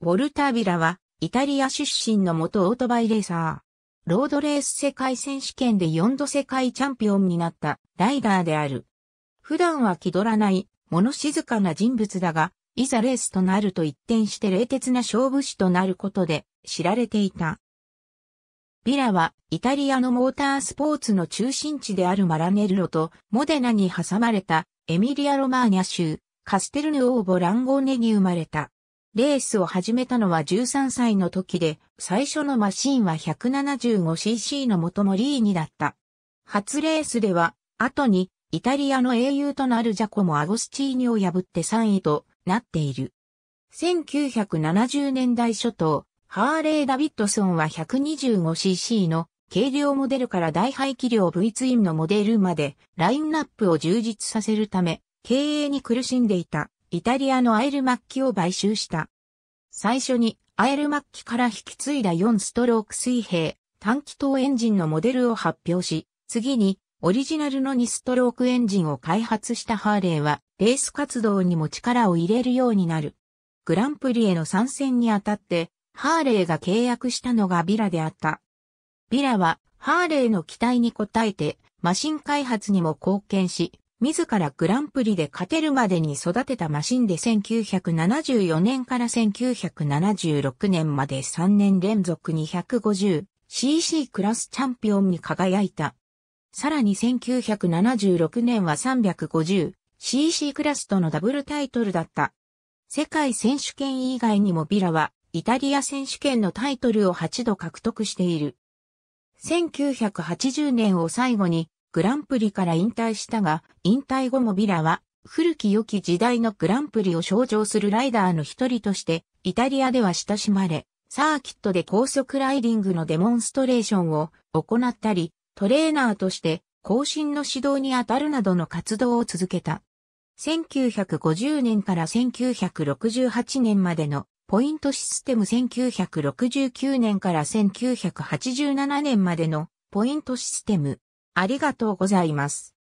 ウォルター・ビラは、イタリア出身の元オートバイレーサー。ロードレース世界選手権で4度世界チャンピオンになったライダーである。普段は気取らない、物静かな人物だが、いざレースとなると一転して冷徹な勝負師となることで知られていた。ビラはイタリアのモータースポーツの中心地であるマラネルロとモデナに挟まれたエミリア・ロマーニャ州カステルヌオーボ・ランゴーネに生まれた。レースを始めたのは13歳の時で、最初のマシンは 175cc の元モリーニだった。初レースでは、後に、イタリアの英雄となるジャコモ・アゴスチーニを破って3位となっている。1970年代初頭、ハーレー・ダビッドソンは 125cc の軽量モデルから大排気量 V ツインのモデルまでラインナップを充実させるため、経営に苦しんでいた。イタリアのアエルマッキを買収した。最初にアエルマッキから引き継いだ4ストローク水平短気筒エンジンのモデルを発表し、次にオリジナルの2ストロークエンジンを開発したハーレーはレース活動にも力を入れるようになる。グランプリへの参戦にあたってハーレーが契約したのがビラであった。ビラはハーレーの期待に応えてマシン開発にも貢献し、自らグランプリで勝てるまでに育てたマシンで1974年から1976年まで3年連続 250cc クラスチャンピオンに輝いた。さらに1976年は 350cc クラスとのダブルタイトルだった。世界選手権以外にもビラはイタリア選手権のタイトルを8度獲得している。1980年を最後にグランプリから引退したが、引退後もビラは、古き良き時代のグランプリを象徴するライダーの一人として、イタリアでは親しまれ、サーキットで高速ライディングのデモンストレーションを行ったり、トレーナーとして後進の指導に当たるなどの活動を続けた。1950年から1968年までのポイントシステム1969年から1987年までのポイントシステムありがとうございます。